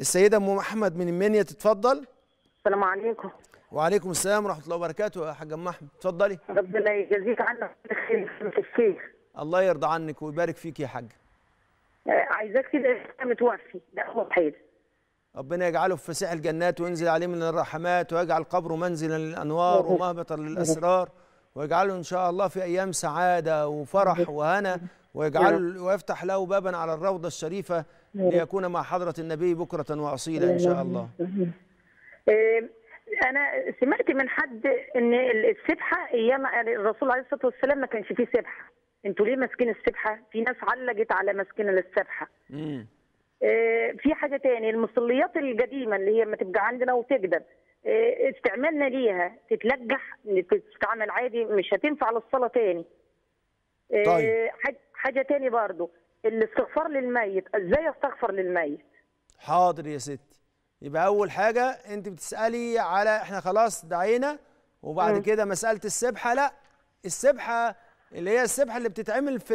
السيده ام احمد من المنيا تتفضل السلام عليكم وعليكم السلام ورحمه الله وبركاته يا حاج ام احمد اتفضلي ربنا يجازيك عنك كل الشيخ الله يرضى عنك ويبارك فيك يا حاج آه، عايزاك كده متوفي ده هو حيد ربنا يجعله في فسيح الجنات وينزل عليه من الرحمات ويجعل قبره منزلا للانوار ومهبطا للاسرار ويجعله إن شاء الله في أيام سعادة وفرح وهنا ويجعل ويفتح له بابا على الروضة الشريفة ليكون مع حضرة النبي بكرة وأصيلا إن شاء الله إيه، أنا سمعت من حد إن السبحة أيام الرسول عليه الصلاة والسلام ما كانش فيه سبحة أنتوا ليه ماسكين السبحة؟ في ناس علقت على ماسكين السبحة إيه، في حاجة تاني المصليات القديمة اللي هي ما تبقى عندنا وتجدد آه، استعمالنا ليها تتلجح تتعمل عادي مش هتنفع للصلاه تاني آه، طيب. حاجه تاني برضو الاستغفار للميت ازاي استغفر للميت حاضر يا ستي يبقى اول حاجه انت بتسالي على احنا خلاص دعينا وبعد م. كده مساله السبحه لا السبحه اللي هي السبحه اللي بتتعمل في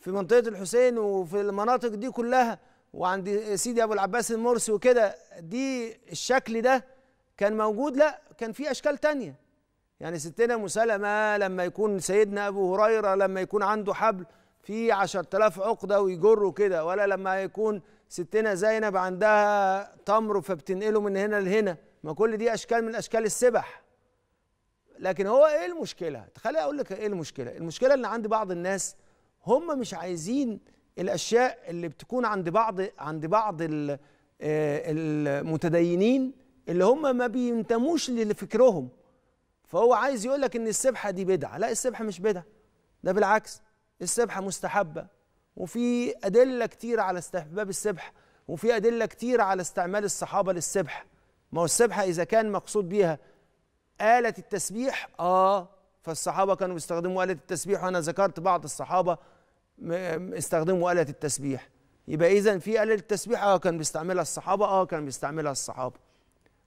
في منطقه الحسين وفي المناطق دي كلها وعند سيدي ابو العباس المرسي وكده دي الشكل ده كان موجود لا كان في اشكال تانية يعني ستنا مسلمة لما يكون سيدنا ابو هريرة لما يكون عنده حبل في عشر تلاف عقدة ويجره كده ولا لما يكون ستنا زينب عندها تمر فبتنقله من هنا لهنا ما كل دي اشكال من اشكال السبح لكن هو ايه المشكلة تخلي اقول لك ايه المشكلة المشكلة اللي عند بعض الناس هم مش عايزين الاشياء اللي بتكون عند بعض عند بعض آه، المتدينين اللي هم ما بينتموش لفكرهم فهو عايز يقول لك ان السبحه دي بدعه لا السبحه مش بدعه ده بالعكس السبحه مستحبه وفي ادله كتير على استحباب السبحه وفي ادله كتير على استعمال الصحابه للسبحه ما هو السبحه اذا كان مقصود بيها آلة التسبيح اه فالصحابه كانوا بيستخدموا آلة التسبيح وانا ذكرت بعض الصحابه استخدموا آلة التسبيح يبقى اذا في آلة التسبيح اه كان بيستعملها الصحابه اه كان بيستعملها الصحابه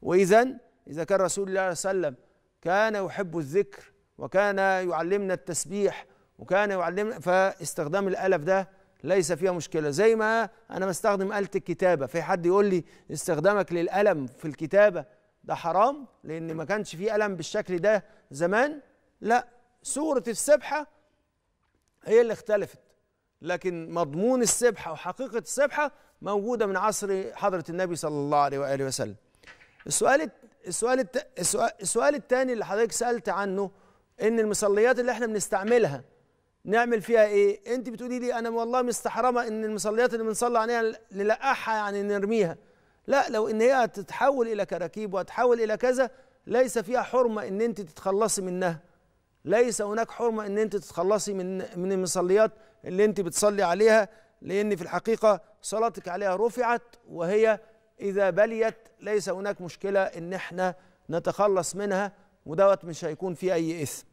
وإذا إذا كان رسول الله صلى الله عليه وسلم كان يحب الذكر وكان يعلمنا التسبيح وكان يعلمنا فاستخدام الألف ده ليس فيها مشكلة زي ما أنا بستخدم آلة الكتابة في حد يقول لي استخدامك للألم في الكتابة ده حرام لأن ما كانش فيه ألم بالشكل ده زمان لا سورة السبحة هي اللي اختلفت لكن مضمون السبحة وحقيقة السبحة موجودة من عصر حضرة النبي صلى الله عليه وآله وسلم السؤال السؤال السؤال الثاني اللي حضرتك سالت عنه ان المصليات اللي احنا بنستعملها نعمل فيها ايه انت بتقولي لي انا والله مستحرمه ان المصليات اللي بنصلي عليها نلقحها يعني نرميها لا لو ان هي هتتحول الى كراكيب وهتحول الى كذا ليس فيها حرمه ان انت تتخلصي منها ليس هناك حرمه ان انت تتخلصي من من المصليات اللي انت بتصلي عليها لان في الحقيقه صلاتك عليها رفعت وهي إذا بليت ليس هناك مشكلة إن إحنا نتخلص منها ودوت مش هيكون فيه أي إثم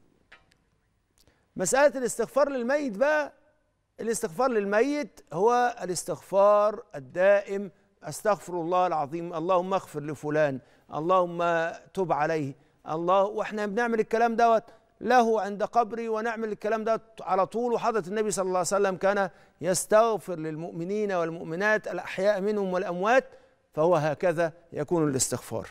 مسألة الاستغفار للميت بقى الاستغفار للميت هو الاستغفار الدائم استغفر الله العظيم اللهم اغفر لفلان اللهم تب عليه الله واحنا بنعمل الكلام دوت له عند قبري ونعمل الكلام ده على طول وحضرة النبي صلى الله عليه وسلم كان يستغفر للمؤمنين والمؤمنات الأحياء منهم والأموات فهو هكذا يكون الاستغفار